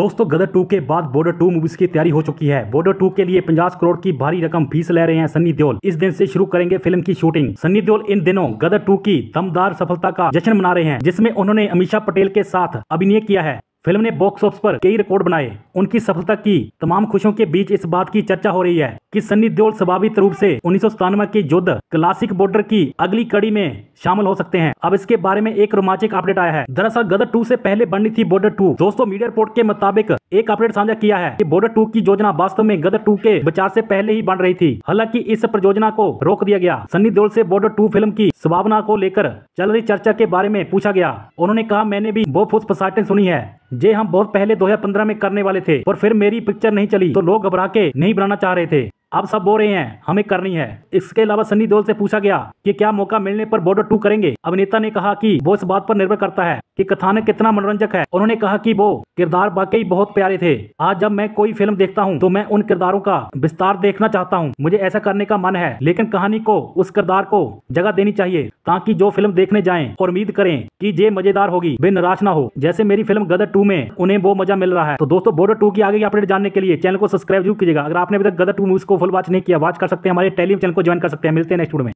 दोस्तों गदर टू के बाद बॉर्डर टू मूवीज की तैयारी हो चुकी है बॉर्डर टू के लिए पचास करोड़ की भारी रकम फीस ले रहे हैं सन्नी देओल इस दिन से शुरू करेंगे फिल्म की शूटिंग सन्नी देओल इन दिनों गदर टू की दमदार सफलता का जश्न मना रहे हैं जिसमें उन्होंने अमीषा पटेल के साथ अभिनय किया है फिल्म ने बॉक्स ऑफिस पर कई रिकॉर्ड बनाए उनकी सफलता की तमाम खुशियों के बीच इस बात की चर्चा हो रही है कि सन्नी देओल स्वाभाविक रूप से उन्नीस के युद्ध क्लासिक बॉर्डर की अगली कड़ी में शामिल हो सकते हैं अब इसके बारे में एक रोमांचक अपडेट आया है दरअसल गदर टू से पहले बननी थी बॉर्डर टू दोस्तों मीडिया रिपोर्ट के मुताबिक एक अपडेट साझा किया है कि बॉर्डर टू की योजना वास्तव में गदर टू के विचार से पहले ही बन रही थी हालांकि इस परियोजना को रोक दिया गया सन्नी देओल से बॉर्डर टू फिल्म की संभावना को लेकर चल रही चर्चा के बारे में पूछा गया उन्होंने कहा मैंने भी बहुत फुसफसाटें सुनी है जे हम बहुत पहले 2015 में करने वाले थे और फिर मेरी पिक्चर नहीं चली तो लोग घबरा के नहीं बनाना चाह रहे थे आप सब बोल रहे हैं हमें करनी है इसके अलावा सनी देओल से पूछा गया कि क्या मौका मिलने पर बॉर्डर टू करेंगे अभिनेता ने कहा कि वो इस बात पर निर्भर करता है कि कथानक कितना मनोरंजक है उन्होंने कहा कि वो किरदार वाकई बहुत प्यारे थे आज जब मैं कोई फिल्म देखता हूँ तो मैं उन किरदारों का विस्तार देखना चाहता हूँ मुझे ऐसा करने का मन है लेकिन कहानी को उस किरदार को जगह देनी चाहिए ताकि जो फिल्म देखने जाए और उम्मीद करें की ये मजेदार होगी वे निराश ना हो जैसे मेरी फिल्म गदर टू में उन्हें वो मजा मिल रहा है तो दोस्तों बोर्डर टू की आगे की अपडेट जानने के लिए चैनल को सब्सक्राइब जरूर कीजिएगा अगर आपने अभी तक गदर टू मूवी को फुल वॉच नहीं किया वॉच कर सकते हैं हमारे टेलीम चैनल को ज्वाइन कर सकते हैं मिलते हैं नेक्स्ट में